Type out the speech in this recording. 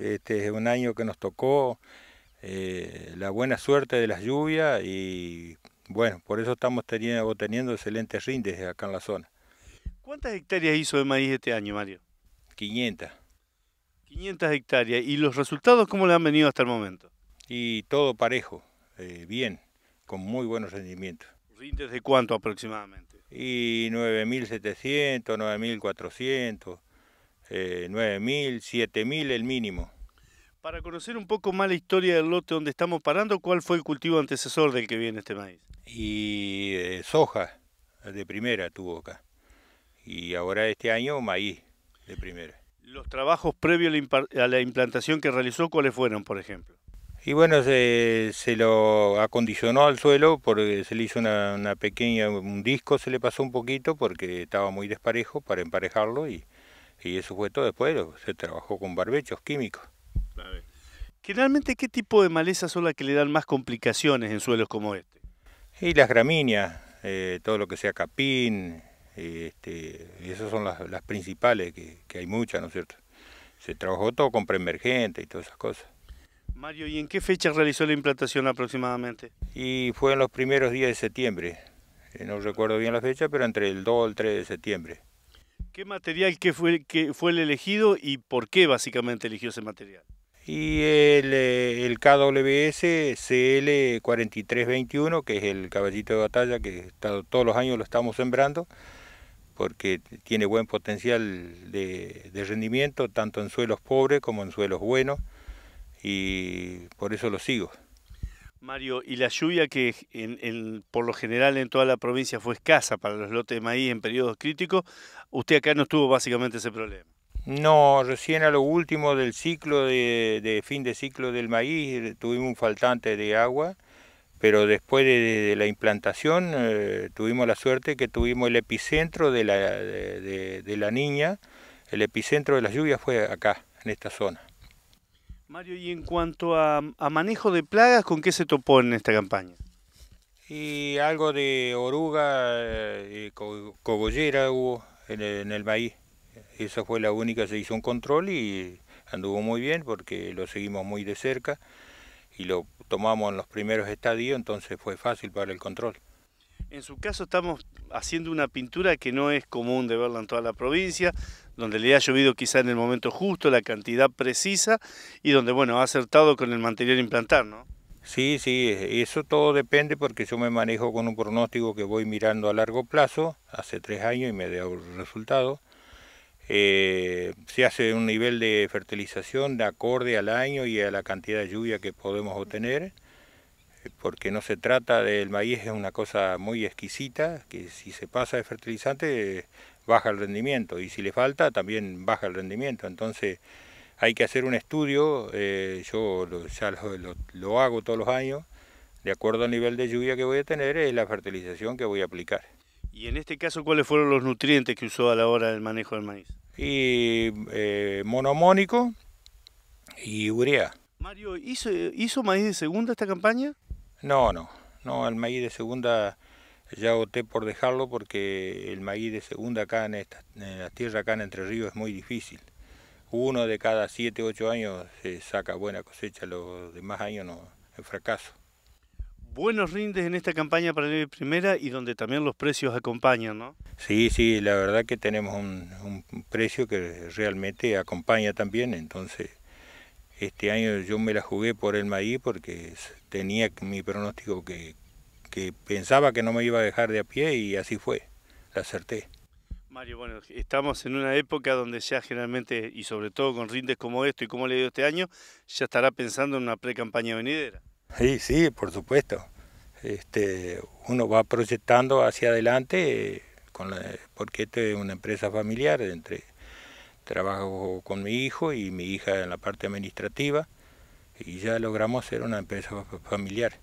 Este es un año que nos tocó eh, la buena suerte de las lluvias y bueno, por eso estamos teniendo, excelentes rindes acá en la zona. ¿Cuántas hectáreas hizo de maíz este año, Mario? 500. 500 hectáreas. ¿Y los resultados cómo le han venido hasta el momento? Y todo parejo, eh, bien, con muy buenos rendimientos. ¿Rindes de cuánto aproximadamente? Y 9.700, 9.400 eh, 9.000, 7.000 el mínimo. Para conocer un poco más la historia del lote donde estamos parando, ¿cuál fue el cultivo antecesor del que viene este maíz? Y eh, soja de primera tuvo acá. Y ahora este año maíz de primera. ¿Los trabajos previos a la implantación que realizó, cuáles fueron, por ejemplo? Y bueno, se, lo acondicionó al suelo porque se le hizo una, una pequeña, un disco se le pasó un poquito porque estaba muy desparejo para emparejarlo y, y eso fue todo después, se trabajó con barbechos químicos. Generalmente, ¿qué tipo de malezas son las que le dan más complicaciones en suelos como este? Y las gramíneas, eh, todo lo que sea capín, eh, este, esas son las, principales, que, hay muchas, ¿no es cierto? Se trabajó todo con preemergente y todas esas cosas. Mario, ¿y en qué fecha realizó la implantación aproximadamente? Y fue en los primeros días de septiembre. Eh, no recuerdo bien la fecha, pero entre el 2 y el 3 de septiembre. ¿Qué material que fue, que fue el elegido y por qué básicamente eligió ese material? Y el, eh, KWS CL4321, que es el caballito de batalla que todos los años lo estamos sembrando, porque tiene buen potencial de rendimiento, tanto en suelos pobres como en suelos buenos, y por eso lo sigo. Mario, ¿y la lluvia que por lo general en toda la provincia fue escasa para los lotes de maíz en periodos críticos? ¿Usted acá no tuvo básicamente ese problema? No, recién a lo último del ciclo de, fin de ciclo del maíz eh, tuvimos un faltante de agua, pero después de, la implantación eh, tuvimos la suerte que tuvimos el epicentro de la, de la niña, el epicentro de las lluvias fue acá, en esta zona. Mario, y en cuanto a, manejo de plagas, ¿con qué se topó en esta campaña? Y algo de oruga eh, y cogollera hubo en el, en el, maíz. Esa fue la única, se hizo un control y anduvo muy bien porque lo seguimos muy de cerca y lo tomamos en los primeros estadios, entonces fue fácil para el control. En su caso estamos haciendo una pintura que no es común de verla en toda la provincia, donde le ha llovido quizá en el momento justo, la cantidad precisa y donde, bueno, ha acertado con el material implantar, ¿no? Sí, sí, eh, eso todo depende porque yo me manejo con un pronóstico que voy mirando a largo plazo, hace tres años y me da un resultado. Eh, se hace un nivel de fertilización de acorde al año y a la cantidad de lluvia que podemos obtener porque no se trata del maíz, es una cosa muy exquisita, que si se pasa de fertilizante baja el rendimiento y si le falta también baja el rendimiento. Entonces hay que hacer un estudio, eh, yo lo, ya lo, hago todos los años, de acuerdo al nivel de lluvia que voy a tener es la fertilización que voy a aplicar. Y en este caso, ¿cuáles fueron los nutrientes que usó a la hora del manejo del maíz? Y eh, monomónico y urea. Mario, ¿hizo maíz de segunda esta campaña? No, no, no, el maíz de segunda ya opté por dejarlo porque el maíz de segunda acá en, la tierra acá en Entre Ríos es muy difícil. Uno de cada 7, ocho años se saca buena cosecha, los demás años no, es fracaso. Buenos rindes en esta campaña para la primera y donde también los precios acompañan, ¿no? Sí, sí, la verdad que tenemos un precio que realmente acompaña también, entonces este año yo me la jugué por el maíz porque tenía mi pronóstico que, pensaba que no me iba a dejar de a pie y así fue, la acerté. Mario, bueno, estamos en una época donde ya generalmente, y sobre todo con rindes como esto y como le dio este año, ya estará pensando en una pre-campaña venidera. Sí, sí, por supuesto. Este, uno va proyectando hacia adelante, eh, con la, porque esto es una empresa familiar, entre trabajo con mi hijo y mi hija en la parte administrativa y ya logramos ser una empresa familiar.